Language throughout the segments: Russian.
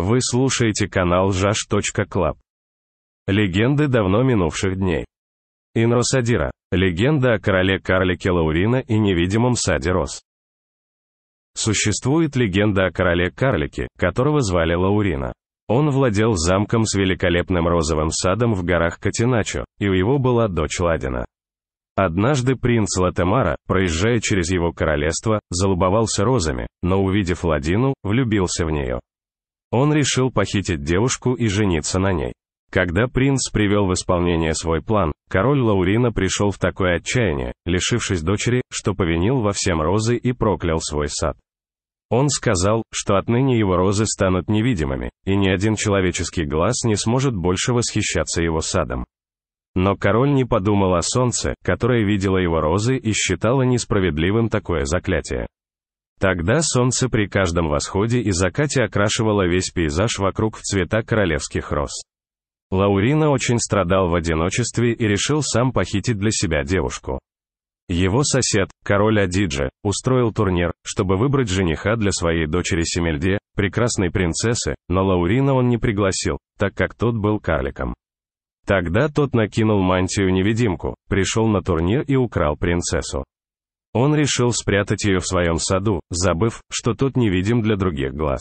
Вы слушаете канал jash.club. Легенды давно минувших дней. Инросадира. Легенда о короле-карлике Лаурина и невидимом саде роз. Существует легенда о короле-карлике, которого звали Лаурина. Он владел замком с великолепным розовым садом в горах Катиначо, и у него была дочь Ладина. Однажды принц Латемара, проезжая через его королевство, залубовался розами, но увидев Ладину, влюбился в нее. Он решил похитить девушку и жениться на ней. Когда принц привел в исполнение свой план, король Лаурина пришел в такое отчаяние, лишившись дочери, что повинил во всем розы и проклял свой сад. Он сказал, что отныне его розы станут невидимыми, и ни один человеческий глаз не сможет больше восхищаться его садом. Но король не подумал о солнце, которое видело его розы и считало несправедливым такое заклятие. Тогда солнце при каждом восходе и закате окрашивало весь пейзаж вокруг в цвета королевских роз. Лаурина очень страдал в одиночестве и решил сам похитить для себя девушку. Его сосед, король Адиджи, устроил турнир, чтобы выбрать жениха для своей дочери Семельде, прекрасной принцессы, но Лаурина он не пригласил, так как тот был карликом. Тогда тот накинул мантию-невидимку, пришел на турнир и украл принцессу. Он решил спрятать ее в своем саду, забыв, что тот невидим для других глаз.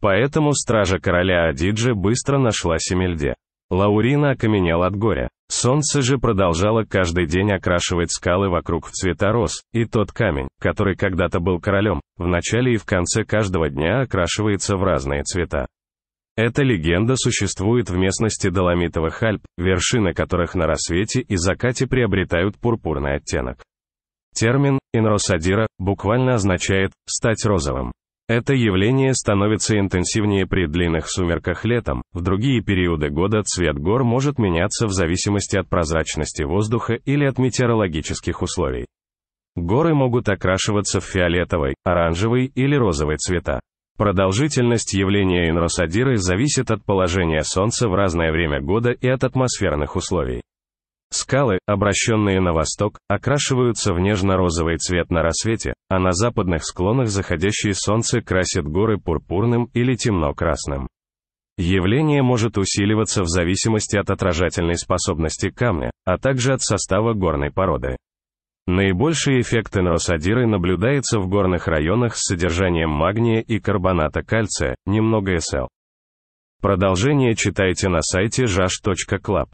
Поэтому стража короля Адиджи быстро нашла Семельде. Лаурина окаменела от горя. Солнце же продолжало каждый день окрашивать скалы вокруг в цвета роз, и тот камень, который когда-то был королем, в начале и в конце каждого дня окрашивается в разные цвета. Эта легенда существует в местности Доломитовых Альп, вершины которых на рассвете и закате приобретают пурпурный оттенок. Термин «инросадира» буквально означает «стать розовым». Это явление становится интенсивнее при длинных сумерках летом, в другие периоды года цвет гор может меняться в зависимости от прозрачности воздуха или от метеорологических условий. Горы могут окрашиваться в фиолетовый, оранжевый или розовый цвета. Продолжительность явления инросадиры зависит от положения Солнца в разное время года и от атмосферных условий. Скалы, обращенные на восток, окрашиваются в нежно-розовый цвет на рассвете, а на западных склонах заходящее солнце красит горы пурпурным или темно-красным. Явление может усиливаться в зависимости от отражательной способности камня, а также от состава горной породы. Наибольший эффект энросадиры наблюдаются в горных районах с содержанием магния и карбоната кальция, немного СЛ. Продолжение читайте на сайте jash.club.